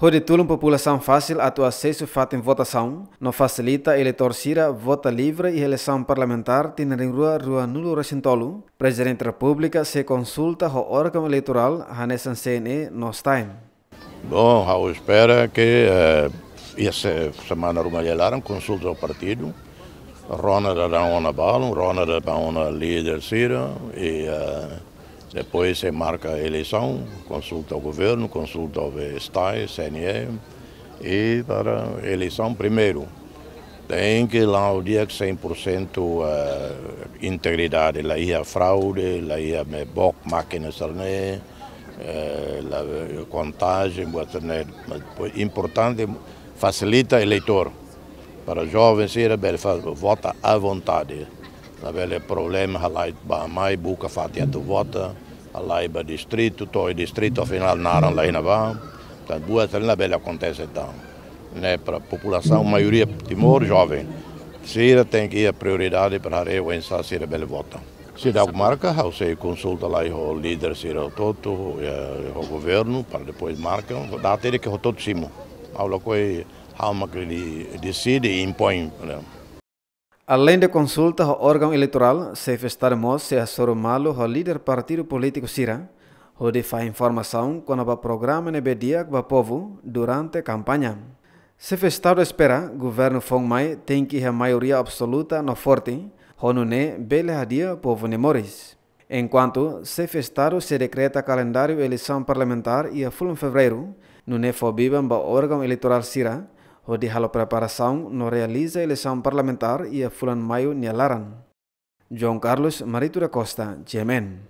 Roditula população fácil a acesso fato em votação, não facilita ele torcida, vota livre e eleição parlamentar em rua rua nulo recintolo. Presidente da República se consulta o órgão eleitoral, Hanessan CNE, no time. Bom, Raul, espera que eh, essa semana rumalhelaram, consulta ao partido, Rona da uma Balon, Rona da uma líder Cira e... Eh, depois se marca a eleição, consulta o governo, consulta o STAI, CNE e para a eleição primeiro. Tem que ir lá o dia que 100% a eh, integridade, lá ia fraude, lá ia boc, máquina sarné, eh, lá eh, contagem, importante, facilita o eleitor. Para jovens, vota à vontade. É problema a halait ba mai buka fatia tu vota halai ba distrito to distrito afinal naran lá inava então duas ali na bela acontece então né para a população maioria Timor jovem Sira tem que ir a prioridade para a Wensa Sira Bela vota se é dá marca você consulta lá o líder Sira é o Toto o governo para depois marca dá até que o Toto Simo ao a alma que ele decide e impõe né? Além de consultas ao órgão eleitoral, se festarmos se assormá-lo ao líder partido político Sira, onde faz informação quando o programa dia para o povo durante a campanha. Se festado espera, governo Fong Mai tem que a maioria absoluta no forte, onde ne belehadia povo mores. Enquanto se festado se decreta calendário eleição parlamentar e a em fevereiro, no nefobiban para o órgão eleitoral Sira, o de hala preparação não realiza eleição parlamentar e a fulan maio nialaran. João Carlos Marito da Costa, Gemen.